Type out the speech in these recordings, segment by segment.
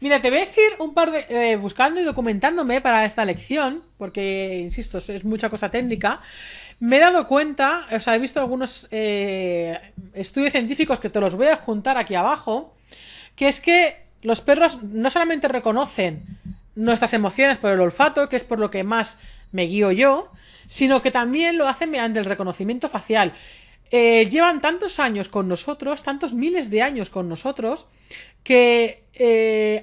Mira, te voy a decir un par de. Eh, buscando y documentándome para esta lección, porque, insisto, es mucha cosa técnica. Me he dado cuenta, o sea, he visto algunos eh, estudios científicos que te los voy a juntar aquí abajo, que es que los perros no solamente reconocen nuestras emociones por el olfato, que es por lo que más me guío yo, sino que también lo hacen mediante el reconocimiento facial. Eh, llevan tantos años con nosotros, tantos miles de años con nosotros, que eh,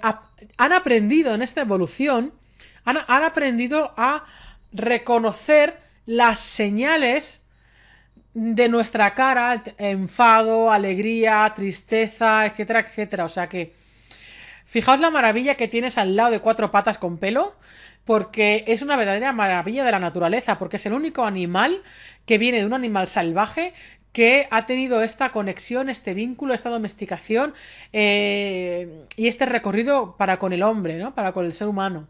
han aprendido en esta evolución, han, han aprendido a reconocer las señales de nuestra cara, enfado, alegría, tristeza, etcétera, etcétera. O sea que, fijaos la maravilla que tienes al lado de cuatro patas con pelo, porque es una verdadera maravilla de la naturaleza, porque es el único animal que viene de un animal salvaje que ha tenido esta conexión, este vínculo, esta domesticación eh, y este recorrido para con el hombre, ¿no? Para con el ser humano.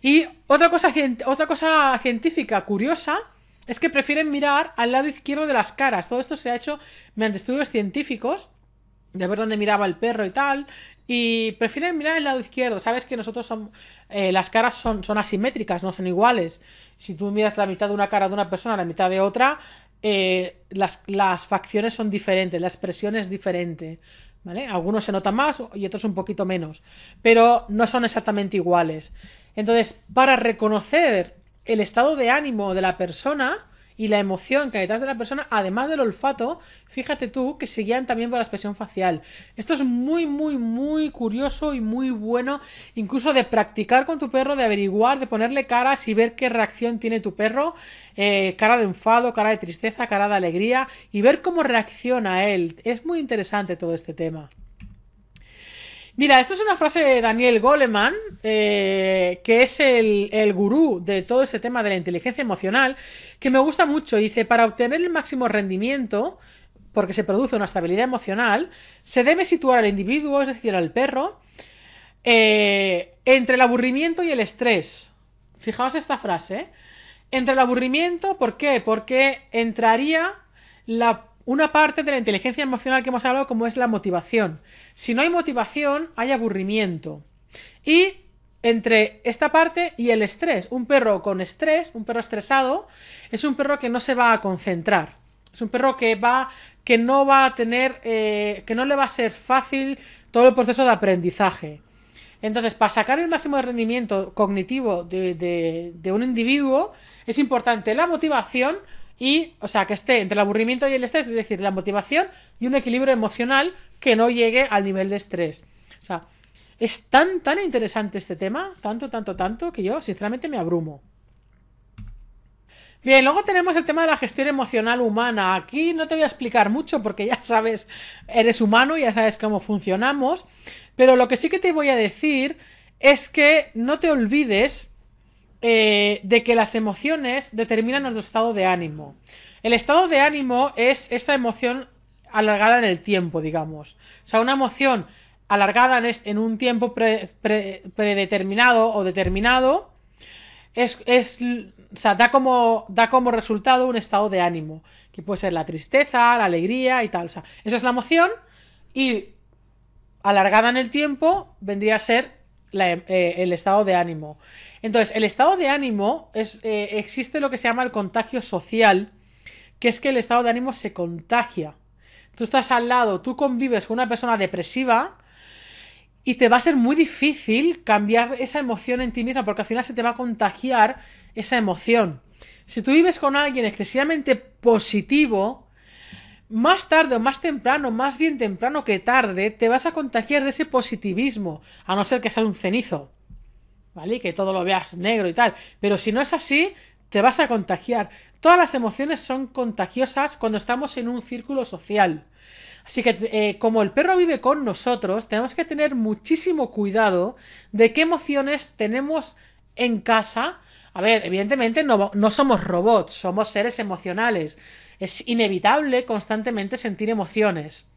Y otra cosa, otra cosa científica curiosa es que prefieren mirar al lado izquierdo de las caras. Todo esto se ha hecho mediante estudios científicos de ver dónde miraba el perro y tal. Y prefieren mirar el lado izquierdo. Sabes que nosotros eh, las caras son, son asimétricas, no son iguales. Si tú miras la mitad de una cara de una persona, la mitad de otra, eh, las, las, facciones son diferentes, la expresión es diferente. ¿Vale? Algunos se notan más y otros un poquito menos, pero no son exactamente iguales. Entonces, para reconocer el estado de ánimo de la persona, y la emoción que hay detrás de la persona, además del olfato, fíjate tú que se guían también por la expresión facial. Esto es muy, muy, muy curioso y muy bueno, incluso de practicar con tu perro, de averiguar, de ponerle caras y ver qué reacción tiene tu perro, eh, cara de enfado, cara de tristeza, cara de alegría, y ver cómo reacciona él. Es muy interesante todo este tema. Mira, esta es una frase de Daniel Goleman, eh, que es el, el, gurú de todo ese tema de la inteligencia emocional, que me gusta mucho. Dice, para obtener el máximo rendimiento, porque se produce una estabilidad emocional, se debe situar al individuo, es decir, al perro, eh, entre el aburrimiento y el estrés. Fijaos esta frase. ¿eh? Entre el aburrimiento, ¿por qué? Porque entraría la una parte de la inteligencia emocional que hemos hablado como es la motivación. Si no hay motivación, hay aburrimiento. Y entre esta parte y el estrés, un perro con estrés, un perro estresado, es un perro que no se va a concentrar. Es un perro que va, que no va a tener, eh, que no le va a ser fácil todo el proceso de aprendizaje. Entonces, para sacar el máximo de rendimiento cognitivo de un individuo, es importante la motivación, y, o sea, que esté entre el aburrimiento y el estrés, es decir, la motivación y un equilibrio emocional que no llegue al nivel de estrés. O sea, es tan, tan interesante este tema, tanto, tanto, tanto, que yo sinceramente me abrumo. Bien, luego tenemos el tema de la gestión emocional humana. Aquí no te voy a explicar mucho porque ya sabes, eres humano, ya sabes cómo funcionamos, pero lo que sí que te voy a decir es que no te olvides eh, de que las emociones determinan nuestro estado de ánimo. El estado de ánimo es esta emoción alargada en el tiempo, digamos. O sea, una emoción alargada en, un tiempo predeterminado o determinado es, o sea, da como, resultado un estado de ánimo, que puede ser la tristeza, la alegría y tal. O sea, esa es la emoción y alargada en el tiempo vendría a ser eh, el estado de ánimo. Entonces, el estado de ánimo eh, existe lo que se llama el contagio social, que es que el estado de ánimo se contagia. Tú estás al lado, tú convives con una persona depresiva y te va a ser muy difícil cambiar esa emoción en ti misma, porque al final se te va a contagiar esa emoción. Si tú vives con alguien excesivamente positivo, más tarde o más temprano, más bien temprano que tarde, te vas a contagiar de ese positivismo, a no ser que sea un cenizo. ¿vale? que todo lo veas negro y tal. Pero si no es así, te vas a contagiar. Todas las emociones son contagiosas cuando estamos en un círculo social. Así que eh, como el perro vive con nosotros, tenemos que tener muchísimo cuidado de qué emociones tenemos en casa. A ver, evidentemente no somos robots, somos seres emocionales. Es inevitable constantemente sentir emociones.